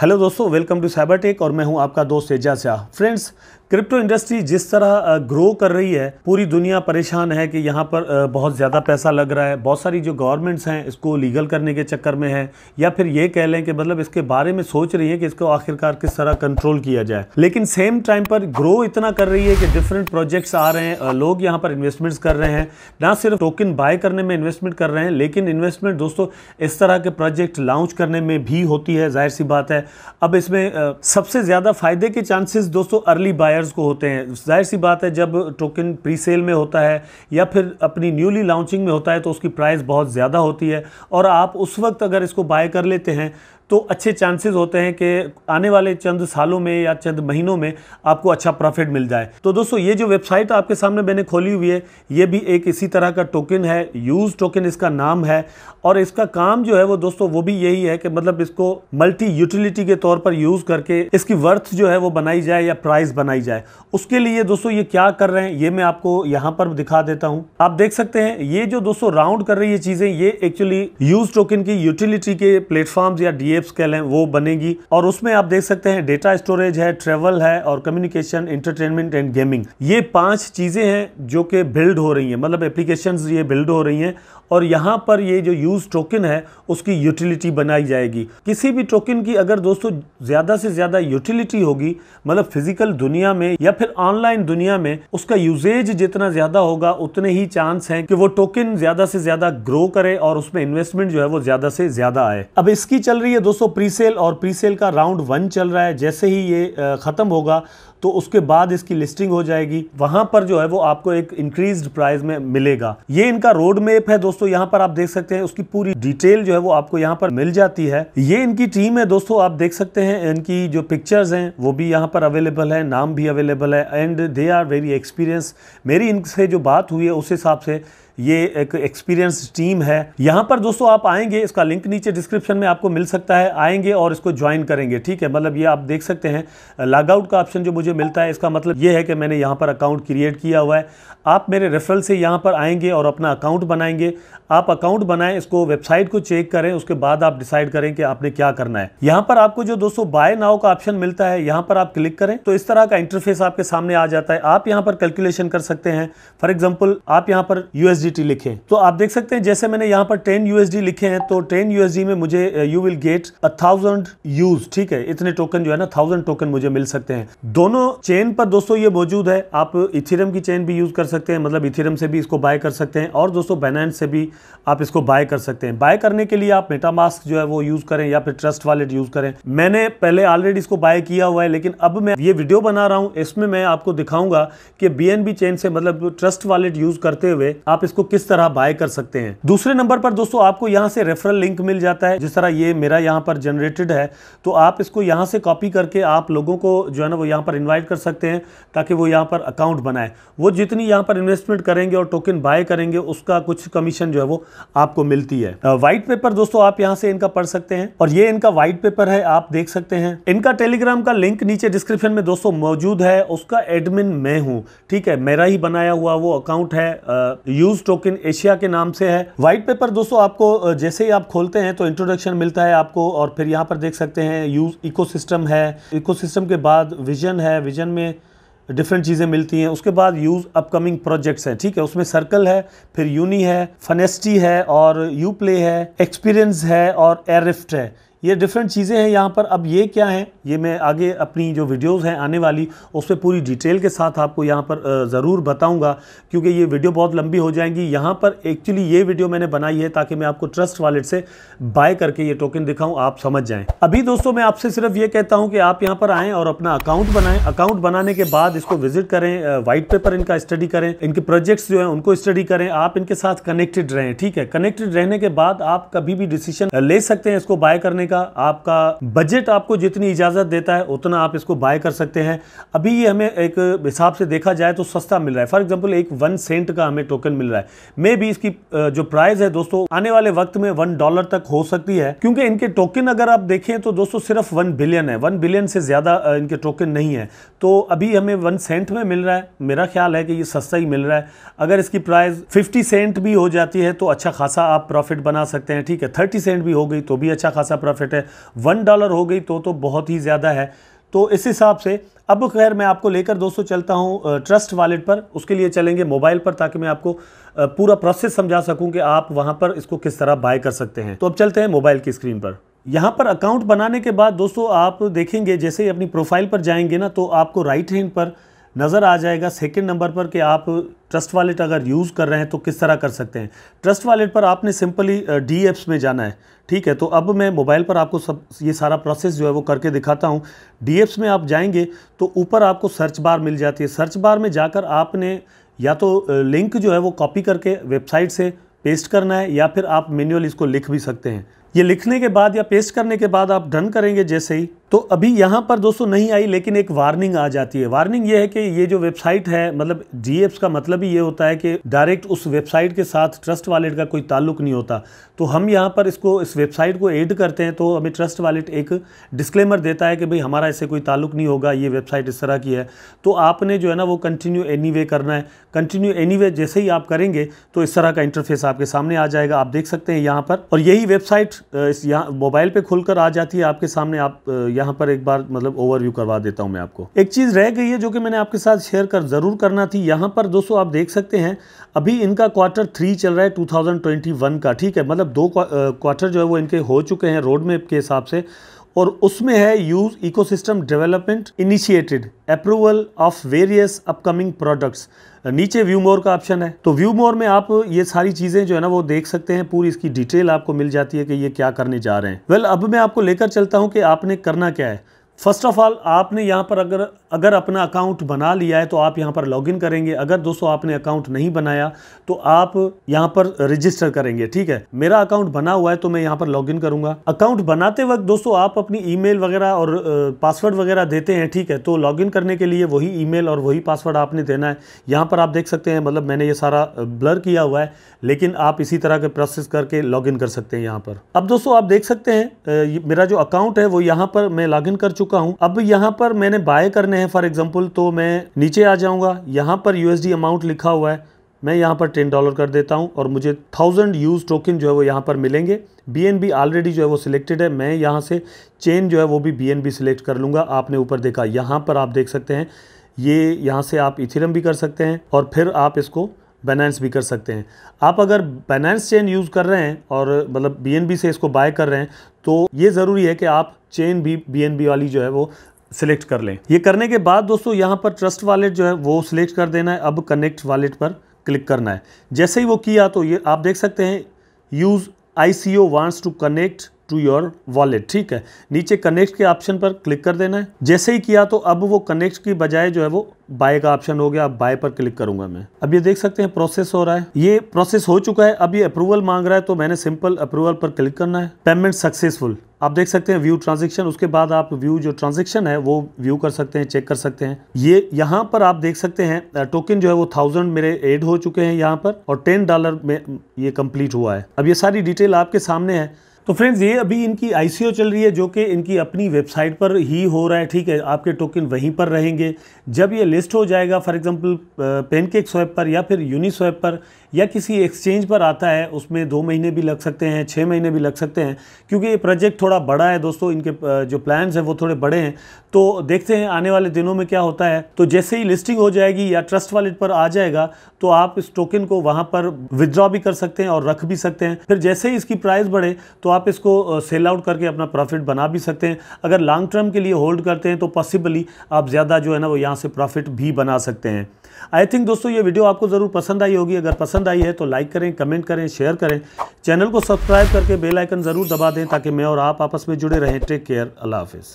hello दोस्तों welcome to cyber tech और मैं हूं आपका दोस्त Ejaz Shah friends crypto industry जिस तरह ग्रो कर रही है पूरी दुनिया परेशान है कि यहाँ पर बहुत ज़्यादा पैसा लग रहा है बहुत सारी जो गवर्नमेंट्स हैं इसको लीगल करने के चक्कर में है या फिर ये कह लें कि मतलब इसके बारे में सोच रही है कि इसको आखिरकार किस तरह कंट्रोल किया जाए लेकिन सेम टाइम पर ग्रो इतना कर रही है कि डिफरेंट प्रोजेक्ट्स आ रहे हैं लोग यहाँ पर इन्वेस्टमेंट्स कर रहे हैं ना सिर्फ टोकन बाय करने में इन्वेस्टमेंट कर रहे हैं लेकिन इन्वेस्टमेंट दोस्तों इस तरह के प्रोजेक्ट लॉन्च करने में भी होती है जाहिर सी बात है अब इसमें सबसे ज़्यादा फायदे के चांसेस दोस्तों अर्ली बायर बायर्स को होते हैं जाहिर सी बात है जब टोकन प्री सेल में होता है या फिर अपनी न्यूली लॉन्चिंग में होता है तो उसकी प्राइस बहुत ज़्यादा होती है और आप उस वक्त अगर इसको बाय कर लेते हैं तो अच्छे चांसेस होते हैं कि आने वाले चंद सालों में या चंद महीनों में आपको अच्छा प्रॉफिट मिल जाए तो दोस्तों ये जो वेबसाइट आपके सामने मैंने खोली हुई है ये भी एक इसी तरह का टोकन है यूज़ टोकन इसका नाम है और इसका काम जो है वो दोस्तों वो भी यही है कि मतलब इसको मल्टी यूटिलिटी के तौर पर यूज़ करके इसकी वर्थ जो है वो बनाई जाए या प्राइस बनाई जाए उसके लिए दोस्तों ये क्या कर रहे हैं ये मैं आपको यहाँ पर दिखा देता हूँ आप देख सकते हैं ये जो दोस्तों राउंड कर रही है चीज़ें ये एक्चुअली यूज़ टोकन की यूटिलिटी के प्लेटफॉर्म या डी वेब कह लें वो बनेगी और उसमें आप देख सकते हैं डेटा स्टोरेज है ट्रेवल है और कम्युनिकेशन इंटरटेनमेंट एंड गेमिंग ये पांच चीज़ें हैं जो कि बिल्ड हो रही हैं मतलब एप्लीकेशन ये बिल्ड हो रही हैं और यहाँ पर ये जो यूज़ टोकन है उसकी यूटिलिटी बनाई जाएगी किसी भी टोकन की अगर दोस्तों ज़्यादा से ज़्यादा यूटिलिटी होगी मतलब फिजिकल दुनिया में या फिर ऑनलाइन दुनिया में उसका यूजेज जितना ज़्यादा होगा उतने ही चांस हैं कि वो टोकन ज़्यादा से ज़्यादा ग्रो करे और उसमें इन्वेस्टमेंट जो है वो ज़्यादा से ज़्यादा आए अब इसकी चल रही है दोस्तों प्री सेल और प्री सेल का राउंड वन चल रहा है जैसे ही ये ख़त्म होगा तो उसके बाद इसकी लिस्टिंग हो जाएगी वहां पर जो है वो आपको एक इंक्रीज प्राइस में मिलेगा ये इनका रोड मैप है दोस्तों यहाँ पर आप देख सकते हैं उसकी पूरी डिटेल जो है वो आपको यहाँ पर मिल जाती है ये इनकी टीम है दोस्तों आप देख सकते हैं इनकी जो पिक्चर्स हैं वो भी यहाँ पर अवेलेबल है नाम भी अवेलेबल है and they are very experience मेरी इनसे जो बात हुई है उस हिसाब से ये एक एक्सपीरियंस टीम है यहाँ पर दोस्तों आप आएंगे इसका लिंक नीचे डिस्क्रिप्शन में आपको मिल सकता है आएंगे और इसको ज्वाइन करेंगे ठीक है मतलब ये आप देख सकते हैं लॉगआउट का ऑप्शन जो मुझे मिलता है इसका मतलब ये है कि मैंने यहाँ पर अकाउंट क्रिएट किया हुआ है आप मेरे रेफरल से यहाँ पर आएंगे और अपना अकाउंट बनाएंगे आप अकाउंट बनाएं इसको वेबसाइट को चेक करें उसके बाद आप डिसाइड करें कि आपने क्या करना है यहाँ पर आपको जो दोस्तों बाय नाव का ऑप्शन मिलता है यहाँ पर आप क्लिक करें तो इस तरह का इंटरफेस आपके सामने आ जाता है आप यहाँ पर कैलकुलेशन कर सकते हैं फॉर एग्जाम्पल आप यहाँ पर यूएसडी यूएसडीटी लिखें तो आप देख सकते हैं जैसे मैंने यहाँ पर 10 यूएसडी लिखे हैं तो 10 यूएसडी में मुझे you will get a thousand use ठीक है इतने टोकन जो है ना थाउजेंड टोकन मुझे मिल सकते हैं दोनों चेन पर दोस्तों ये मौजूद है आप इथिरम की चेन भी यूज कर सकते हैं मतलब इथिरम से भी इसको बाय कर सकते हैं और दोस्तों बैनांस से भी आप इसको बाय कर सकते हैं बाय करने के लिए आप मेटामास्क जो है वो यूज करें या फिर ट्रस्ट वॉलेट यूज करें मैंने पहले ऑलरेडी इसको बाय किया हुआ है लेकिन अब मैं ये वीडियो बना रहा हूं इसमें मैं आपको दिखाऊंगा कि बी चेन से मतलब ट्रस्ट वॉलेट यूज करते हुए आप इसको इसको किस तरह बाय कर सकते हैं दूसरे नंबर पर दोस्तों आपको यहाँ से रेफरल लिंक मिल जाता है जिस तरह ये मेरा यहाँ पर जनरेटेड है तो आप इसको यहाँ से कॉपी करके आप लोगों को जो है ना वो यहाँ पर इन्वाइट कर सकते हैं ताकि वो यहाँ पर अकाउंट बनाए वो जितनी यहाँ पर इन्वेस्टमेंट करेंगे और टोकन बाय करेंगे उसका कुछ कमीशन जो है वो आपको मिलती है व्हाइट पेपर दोस्तों आप यहाँ से इनका पढ़ सकते हैं और ये इनका व्हाइट पेपर है आप देख सकते हैं इनका टेलीग्राम का लिंक नीचे डिस्क्रिप्शन में दोस्तों मौजूद है उसका एडमिन मैं हूँ ठीक है मेरा ही बनाया हुआ वो अकाउंट है यूज स्ट्रोक इन एशिया के नाम से है व्हाइट पेपर दोस्तों आपको जैसे ही आप खोलते हैं तो इंट्रोडक्शन मिलता है आपको और फिर यहाँ पर देख सकते हैं यूज इकोसिस्टम है इकोसिस्टम के बाद विजन है विजन में डिफरेंट चीज़ें मिलती हैं उसके बाद यूज़ अपकमिंग प्रोजेक्ट्स हैं ठीक है उसमें सर्कल है फिर यूनी है फनेस्टी है और यू प्ले है एक्सपीरियंस है और एयरलिफ्ट है ये डिफरेंट चीज़ें हैं यहाँ पर अब ये क्या है ये मैं आगे अपनी जो वीडियोस हैं आने वाली उस पर पूरी डिटेल के साथ आपको यहाँ पर ज़रूर बताऊंगा क्योंकि ये वीडियो बहुत लंबी हो जाएंगी यहाँ पर एक्चुअली ये वीडियो मैंने बनाई है ताकि मैं आपको ट्रस्ट वॉलेट से बाय करके ये टोकन दिखाऊँ आप समझ जाएँ अभी दोस्तों मैं आपसे सिर्फ ये कहता हूँ कि आप यहाँ पर आएँ और अपना अकाउंट बनाएं अकाउंट बनाने के बाद इसको विजिट करें वाइट पेपर इनका स्टडी करें इनके प्रोजेक्ट्स जो हैं उनको स्टडी करें आप इनके साथ कनेक्टेड रहें ठीक है कनेक्टेड रहने के बाद आप कभी भी डिसीजन ले सकते हैं इसको बाय करने का आपका बजट आपको जितनी इजाज़त देता है उतना आप इसको बाय कर सकते हैं अभी ये हमें एक हिसाब से देखा जाए तो सस्ता मिल रहा है फॉर एग्जाम्पल एक वन सेंट का हमें टोकन मिल रहा है मे भी इसकी जो प्राइस है दोस्तों आने वाले वक्त में वन डॉलर तक हो सकती है क्योंकि इनके टोकन अगर आप देखें तो दोस्तों सिर्फ वन बिलियन है वन बिलियन से ज़्यादा इनके टोकन नहीं है तो अभी हमें वन सेंट में मिल रहा है मेरा ख्याल है कि ये सस्ता ही मिल रहा है अगर इसकी प्राइस फिफ्टी सेंट भी हो जाती है तो अच्छा खासा आप प्रॉफिट बना सकते हैं ठीक है थर्टी सेंट भी हो गई तो भी अच्छा खासा प्रॉफिट प्रॉफिट है वन डॉलर हो गई तो तो बहुत ही ज़्यादा है तो इस हिसाब से अब खैर मैं आपको लेकर दोस्तों चलता हूँ ट्रस्ट वॉलेट पर उसके लिए चलेंगे मोबाइल पर ताकि मैं आपको पूरा प्रोसेस समझा सकूँ कि आप वहाँ पर इसको किस तरह बाय कर सकते हैं तो अब चलते हैं मोबाइल की स्क्रीन पर यहाँ पर अकाउंट बनाने के बाद दोस्तों आप देखेंगे जैसे ही अपनी प्रोफाइल पर जाएंगे ना तो आपको राइट हैंड पर नज़र आ जाएगा सेकंड नंबर पर कि आप ट्रस्ट वॉलेट अगर यूज़ कर रहे हैं तो किस तरह कर सकते हैं ट्रस्ट वॉलेट पर आपने सिंपली डी एप्स में जाना है ठीक है तो अब मैं मोबाइल पर आपको सब ये सारा प्रोसेस जो है वो करके दिखाता हूँ डी एप्स में आप जाएंगे तो ऊपर आपको सर्च बार मिल जाती है सर्च बार में जाकर आपने या तो लिंक जो है वो कॉपी करके वेबसाइट से पेस्ट करना है या फिर आप मेन्यूअल इसको लिख भी सकते हैं ये लिखने के बाद या पेस्ट करने के बाद आप डन करेंगे जैसे ही तो अभी यहाँ पर दोस्तों नहीं आई लेकिन एक वार्निंग आ जाती है वार्निंग ये है कि ये जो वेबसाइट है मतलब जी का मतलब ही ये होता है कि डायरेक्ट उस वेबसाइट के साथ ट्रस्ट वालेट का कोई ताल्लुक नहीं होता तो हम यहाँ पर इसको इस वेबसाइट को ऐड करते हैं तो हमें ट्रस्ट वालेट एक डिस्क्लेमर देता है कि भाई हमारा इससे कोई ताल्लुक नहीं होगा ये वेबसाइट इस तरह की है तो आपने जो है ना वो कंटिन्यू एनी करना है कंटिन्यू एनी जैसे ही आप करेंगे तो इस तरह का इंटरफेस आपके सामने आ जाएगा आप देख सकते हैं यहाँ पर और यही वेबसाइट इस मोबाइल पर खुलकर आ जाती है आपके सामने आप यहाँ पर एक बार मतलब ओवरव्यू करवा देता हूँ मैं आपको एक चीज़ रह गई है जो कि मैंने आपके साथ शेयर कर ज़रूर करना थी यहाँ पर दोस्तों आप देख सकते हैं अभी इनका क्वार्टर थ्री चल रहा है 2021 का ठीक है मतलब दो क्वार्टर जो है वो इनके हो चुके हैं रोड मैप के हिसाब से और उसमें है use ecosystem development initiated approval of various upcoming products नीचे व्यू मोर का ऑप्शन है तो व्यू मोर में आप ये सारी चीज़ें जो है ना वो देख सकते हैं पूरी इसकी डिटेल आपको मिल जाती है कि ये क्या करने जा रहे हैं वेल well, अब मैं आपको लेकर चलता हूं कि आपने करना क्या है फर्स्ट ऑफ ऑल आपने यहाँ पर अगर अगर अपना अकाउंट बना लिया है तो आप यहाँ पर लॉगिन करेंगे अगर दोस्तों आपने अकाउंट नहीं बनाया तो आप यहाँ पर रजिस्टर करेंगे ठीक है मेरा अकाउंट बना हुआ है तो मैं यहाँ पर लॉगिन करूंगा अकाउंट बनाते वक्त दोस्तों आप अपनी ईमेल वगैरह और पासवर्ड वगैरह देते हैं ठीक है तो लॉगिन करने के लिए वही ई और वही पासवर्ड आपने देना है यहाँ पर आप देख सकते हैं मतलब मैंने ये सारा ब्लर किया हुआ है लेकिन आप इसी तरह के प्रोसेस करके लॉगिन कर सकते हैं यहाँ पर अब दोस्तों आप देख सकते हैं मेरा जो अकाउंट है वो यहाँ पर मैं लॉगिन कर चुका हूँ अब यहाँ पर मैंने बाय करने में है फॉर एग्जांपल तो मैं नीचे आ जाऊंगा यहाँ पर यूएसडी अमाउंट लिखा हुआ है मैं यहाँ पर टेन डॉलर कर देता हूँ और मुझे थाउजेंड यूज टोकन जो है वो यहाँ पर मिलेंगे बी ऑलरेडी जो है वो सिलेक्टेड है मैं यहाँ से चेन जो है वो भी बी सिलेक्ट कर लूँगा आपने ऊपर देखा यहाँ पर आप देख सकते हैं ये यहाँ से आप इथिरम भी कर सकते हैं और फिर आप इसको बैनेंस भी कर सकते हैं आप अगर बैनेंस चेन यूज़ कर रहे हैं और मतलब बी से इसको बाय कर रहे हैं तो ये ज़रूरी है कि आप चेन भी बी वाली जो है वो सिलेक्ट कर लें ये करने के बाद दोस्तों यहाँ पर ट्रस्ट वॉलेट जो है वो सिलेक्ट कर देना है अब कनेक्ट वॉलेट पर क्लिक करना है जैसे ही वो किया तो ये आप देख सकते हैं use I C O wants to connect to your wallet ठीक है नीचे कनेक्ट के ऑप्शन पर क्लिक कर देना है जैसे ही किया तो अब वो कनेक्ट की बजाय जो है वो बाय का ऑप्शन हो गया अब बाय पर क्लिक करूंगा मैं अब ये देख सकते हैं प्रोसेस हो रहा है ये प्रोसेस हो चुका है अब ये अप्रूवल मांग रहा है तो मैंने सिंपल अप्रूवल पर क्लिक करना है पेमेंट सक्सेसफुल आप देख सकते हैं व्यू ट्रांजेक्शन उसके बाद आप व्यू जो ट्रांजेक्शन है वो व्यू कर सकते हैं चेक कर सकते हैं ये यहाँ पर आप देख सकते हैं टोकन जो है वो थाउजेंड मेरे एड हो चुके हैं यहाँ पर और टेन डॉलर में ये कंप्लीट हुआ है अब ये सारी डिटेल आपके सामने है तो फ्रेंड्स ये अभी इनकी आई चल रही है जो कि इनकी अपनी वेबसाइट पर ही हो रहा है ठीक है आपके टोकन वहीं पर रहेंगे जब ये लिस्ट हो जाएगा फॉर एग्जांपल पेनकेक स्वैप पर या फिर स्वैप पर या किसी एक्सचेंज पर आता है उसमें दो महीने भी लग सकते हैं छः महीने भी लग सकते हैं क्योंकि ये प्रोजेक्ट थोड़ा बड़ा है दोस्तों इनके जो प्लान्स हैं वो थोड़े बड़े हैं तो देखते हैं आने वाले दिनों में क्या होता है तो जैसे ही लिस्टिंग हो जाएगी या ट्रस्ट वॉलेट पर आ जाएगा तो आप इस टोकन को वहाँ पर विदड्रॉ भी कर सकते हैं और रख भी सकते हैं फिर जैसे ही इसकी प्राइस बढ़े तो आप इसको सेल आउट करके अपना प्रॉफिट बना भी सकते हैं अगर लॉन्ग टर्म के लिए होल्ड करते हैं तो पॉसिबली आप ज़्यादा जो है ना वो यहाँ से प्रॉफिट भी बना सकते हैं आई थिंक दोस्तों ये वीडियो आपको ज़रूर पसंद आई होगी अगर पसंद पसंद आई है तो लाइक करें कमेंट करें शेयर करें चैनल को सब्सक्राइब करके बेल आइकन ज़रूर दबा दें ताकि मैं और आप आपस में जुड़े रहें टेक केयर अल्लाह हाफिज़